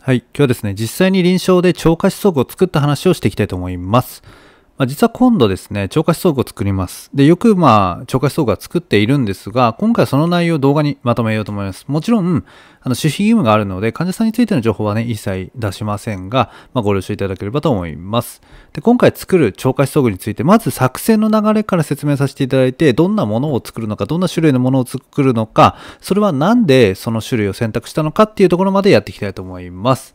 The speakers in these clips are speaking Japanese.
はい、今日はですね、実際に臨床で超過思測を作った話をしていきたいと思います。まあ、実は今度ですね、超過思想を作ります。で、よくまあ、超過思想は作っているんですが、今回はその内容を動画にまとめようと思います。もちろん、あの、守秘義務があるので、患者さんについての情報はね、一切出しませんが、まあ、ご了承いただければと思います。で、今回作る超過思想具について、まず作戦の流れから説明させていただいて、どんなものを作るのか、どんな種類のものを作るのか、それはなんでその種類を選択したのかっていうところまでやっていきたいと思います。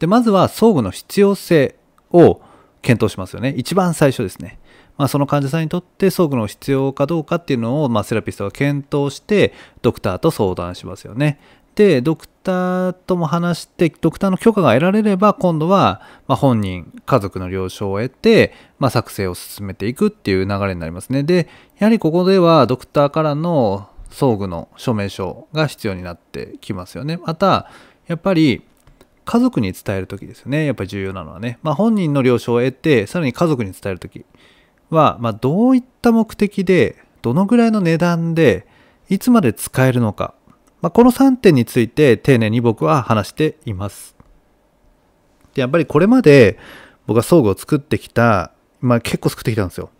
で、まずは装具の必要性を、検討しますよね。一番最初ですね。まあ、その患者さんにとって装具の必要かどうかっていうのを、まあ、セラピストが検討してドクターと相談しますよね。でドクターとも話してドクターの許可が得られれば今度は、まあ、本人家族の了承を得て、まあ、作成を進めていくっていう流れになりますね。でやはりここではドクターからの装具の証明書が必要になってきますよね。またやっぱり家族に伝える時ですよね。やっぱり重要なのはね。まあ、本人の了承を得て、さらに家族に伝える時は、まあ、どういった目的で、どのぐらいの値段で、いつまで使えるのか。まあ、この3点について丁寧に僕は話しています。で、やっぱりこれまで僕は装具を作ってきた、まあ、結構作ってきたんですよ。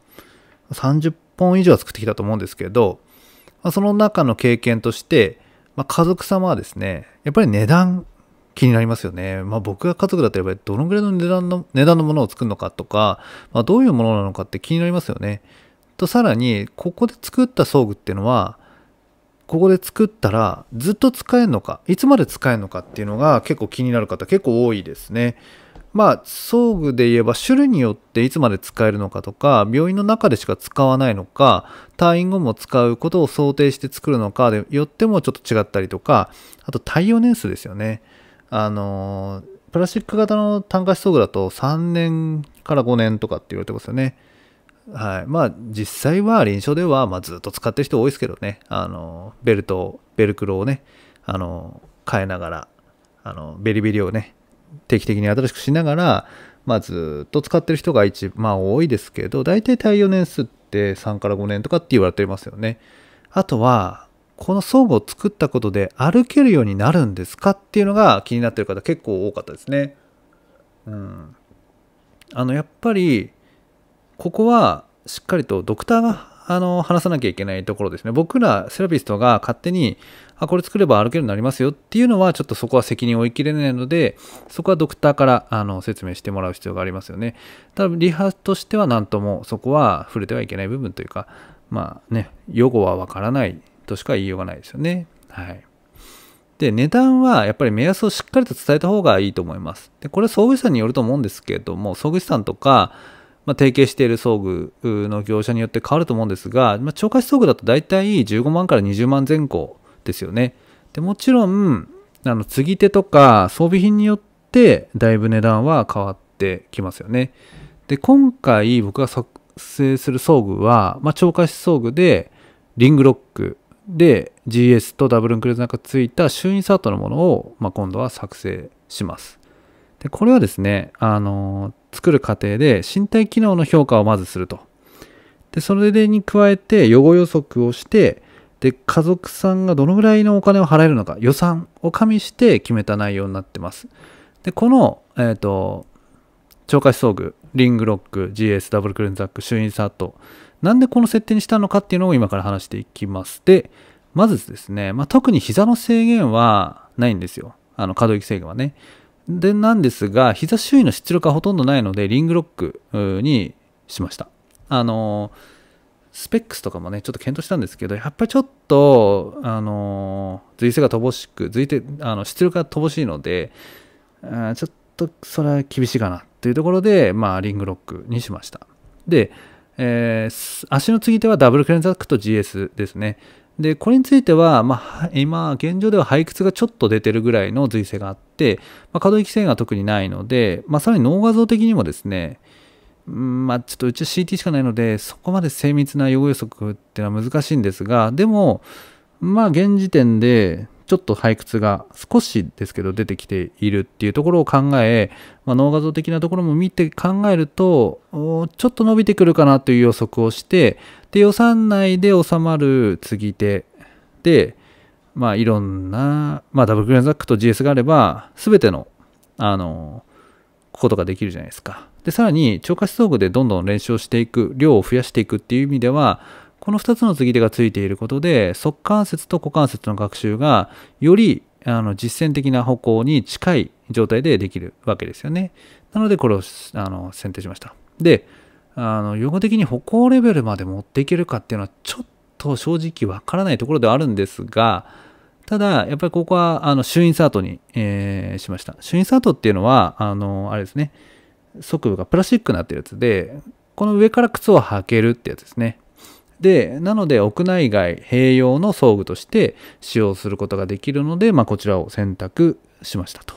30本以上は作ってきたと思うんですけど、まあ、その中の経験として、まあ、家族様はですね、やっぱり値段気になりますよね。まあ僕が家族だったらどのぐらいの値段の、値段のものを作るのかとか、まあ、どういうものなのかって気になりますよね。とさらに、ここで作った装具っていうのは、ここで作ったらずっと使えるのか、いつまで使えるのかっていうのが結構気になる方結構多いですね。まあ装具で言えば種類によっていつまで使えるのかとか病院の中でしか使わないのか退院後も使うことを想定して作るのかでよってもちょっと違ったりとかあと耐用年数ですよねあのプラスチック型の炭化装具だと3年から5年とかって言われてますよね。はい。まあ、実際は臨床では、まあ、ずっと使ってる人多いですけどね。あの、ベルト、ベルクロをね、あの、変えながら、あの、ベリベリをね、定期的に新しくしながら、まあ、ずっと使ってる人が一、まあ、多いですけど、大体耐用年数って3から5年とかって言われてますよね。あとは、この装具を作ったことで歩けるようになるんですかっていうのが気になってる方結構多かったですね。うん、あのやっぱりここはしっかりとドクターがあの話さなきゃいけないところですね。僕らセラピストが勝手にあこれ作れば歩けるようになりますよっていうのはちょっとそこは責任を負いきれないのでそこはドクターからあの説明してもらう必要がありますよね。ただリハとしては何ともそこは触れてはいけない部分というかまあね予後はわからないとしか言いようがないですよね。はい。で、値段はやっぱり目安をしっかりと伝えた方がいいと思います。で、これは総合資産によると思うんですけれども、総合資産とか、まあ、提携している装具の業者によって変わると思うんですが、まあ、超過装具だと大体15万から20万前後ですよね。で、もちろん、あの、継ぎ手とか装備品によって、だいぶ値段は変わってきますよね。で、今回僕が作成する装具は、まあ、超過装具で、リングロック、で GS とダブルインクルーズなんかついた周インサートのものを、まあ、今度は作成します。でこれはですね、あの作る過程で身体機能の評価をまずすると。でそれに加えて予後予測をしてで家族さんがどのぐらいのお金を払えるのか予算を加味して決めた内容になってます。でこの、えーと、超過思想具リングロック GS ダブルクレンザックシュインサートなんでこの設定にしたのかっていうのを今から話していきます。で、まずですね、まあ、特に膝の制限はないんですよ。あの可動域制限はね。で、なんですが、膝周囲の出力はほとんどないので、リングロックにしました。あの、スペックスとかもね、ちょっと検討したんですけど、やっぱりちょっと、あの、随性が乏しく、随てあの出力が乏しいので、あちょっとそれは厳しいかなっていうところで、まあ、リングロックにしました。で、えー、足の継ぎ手はダブルクレンザックと GS ですね。で、これについては、まあ、今、現状では肺屈がちょっと出てるぐらいの髄性があって、まあ、可動域性が特にないので、まあ、さらに脳画像的にもですね、うんまあ、ちょっとうちは CT しかないので、そこまで精密な予防予測っていうのは難しいんですが、でも、まあ、現時点で、ちょっと採掘が少しですけど出てきているっていうところを考え、まあ、脳画像的なところも見て考えるとちょっと伸びてくるかなという予測をしてで予算内で収まる継ぎ手で、まあ、いろんな、まあ、ダブルクレンザックと GS があれば全てのあのことができるじゃないですか。でさらに超過失速でどんどん練習をしていく量を増やしていくっていう意味ではこの2つの継ぎ手がついていることで、側関節と股関節の学習がよりあの実践的な歩行に近い状態でできるわけですよね。なので、これをあの選定しました。で、あの用語的に歩行レベルまで持っていけるかっていうのはちょっと正直わからないところではあるんですが、ただ、やっぱりここは、あの、シュインサートに、えー、しました。シュインサートっていうのは、あの、あれですね、側部がプラスチックになってるやつで、この上から靴を履けるってやつですね。でなので屋内外併用の装具として使用することができるので、まあ、こちらを選択しましたと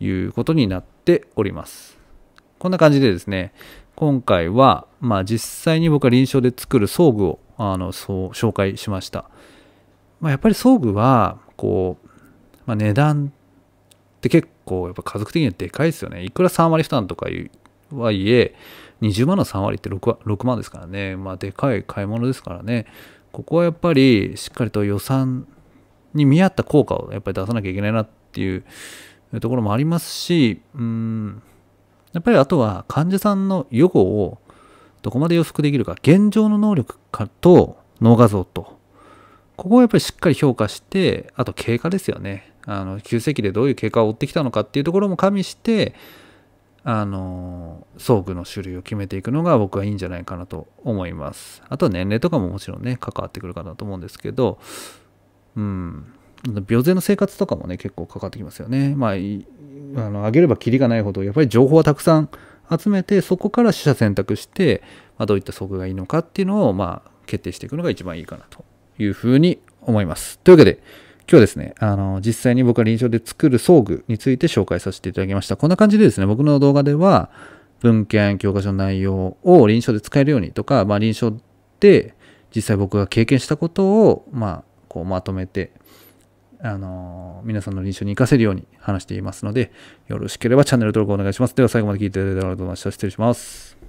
いうことになっておりますこんな感じでですね今回は、まあ、実際に僕は臨床で作る装具をあのそう紹介しました、まあ、やっぱり装具はこう、まあ、値段って結構やっぱ家族的にはでかいですよねいくら3割負担とか言っとはいえ、20万の3割って 6, 6万ですからね、まあ、でかい買い物ですからね、ここはやっぱりしっかりと予算に見合った効果をやっぱり出さなきゃいけないなっていうところもありますし、うん、やっぱりあとは患者さんの予後をどこまで予測できるか、現状の能力かと脳画像と、ここはやっぱりしっかり評価して、あと経過ですよね。あの、急性期でどういう経過を追ってきたのかっていうところも加味して、あの、装具の種類を決めていくのが僕はいいんじゃないかなと思います。あとは年齢とかももちろんね、関わってくるかなと思うんですけど、うん、病前の生活とかもね、結構かかってきますよね。まあ、あの、上げればキリがないほど、やっぱり情報はたくさん集めて、そこから取捨選択して、まあ、どういった装具がいいのかっていうのを、まあ、決定していくのが一番いいかなというふうに思います。というわけで、今日ですね、あの、実際に僕が臨床で作る装具について紹介させていただきました。こんな感じでですね、僕の動画では、文献、教科書の内容を臨床で使えるようにとか、まあ、臨床で実際僕が経験したことを、まあ、こうまとめて、あの皆さんの臨床に活かせるように話していますので、よろしければチャンネル登録お願いします。では最後まで聞いていただいてありがとうございました。失礼します。